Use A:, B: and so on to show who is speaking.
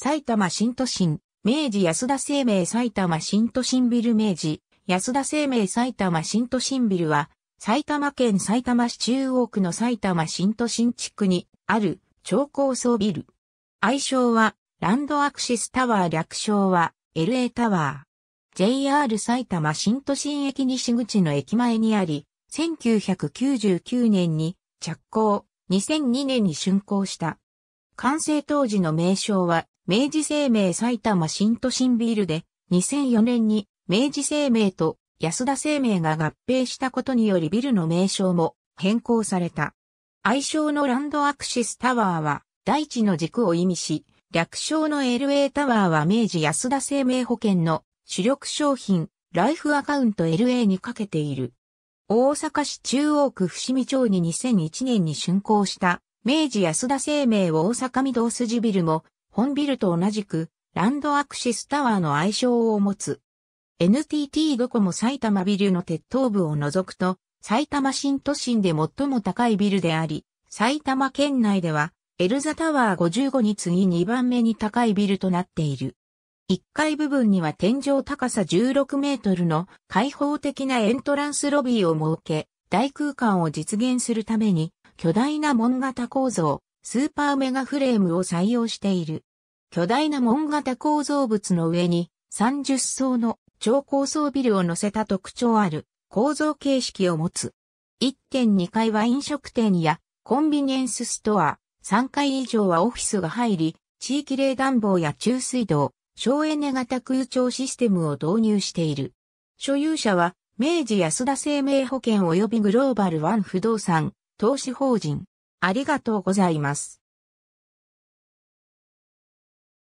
A: 埼玉新都心、明治安田生命埼
B: 玉新都心ビル明治、安田生命埼玉新都心ビルは、埼玉県埼玉市中央区の埼玉新都心地区にある超高層ビル。愛称は、ランドアクシスタワー略称は、LA タワー。JR 埼玉新都心駅西口の駅前にあり、1999年に着工、2002年に竣工した。完成当時の名称は明治生命埼玉新都心ビールで、2004年に明治生命と安田生命が合併したことによりビルの名称も変更された。愛称のランドアクシスタワーは大地の軸を意味し、略称の LA タワーは明治安田生命保険の主力商品ライフアカウント LA にかけている。大阪市中央区伏見町に2001年に竣工した明治安田生命大阪御堂筋ビルも本ビルと同じく、ランドアクシスタワーの愛称を持つ。NTT ドコモ埼玉ビルの鉄塔部を除くと、埼玉新都心で最も高いビルであり、埼玉県内では、エルザタワー55に次2番目に高いビルとなっている。1階部分には天井高さ16メートルの開放的なエントランスロビーを設け、大空間を実現するために、巨大な門型構造、スーパーメガフレームを採用している。巨大な門型構造物の上に30層の超高層ビルを乗せた特徴ある構造形式を持つ。1.2階は飲食店やコンビニエンスストア、3階以上はオフィスが入り、地域冷暖房や中水道、省エネ型空調システムを導入している。所有者は、明治安田生命保険及びグロ
A: ーバルワン不動産、投資法人。ありがとうございます。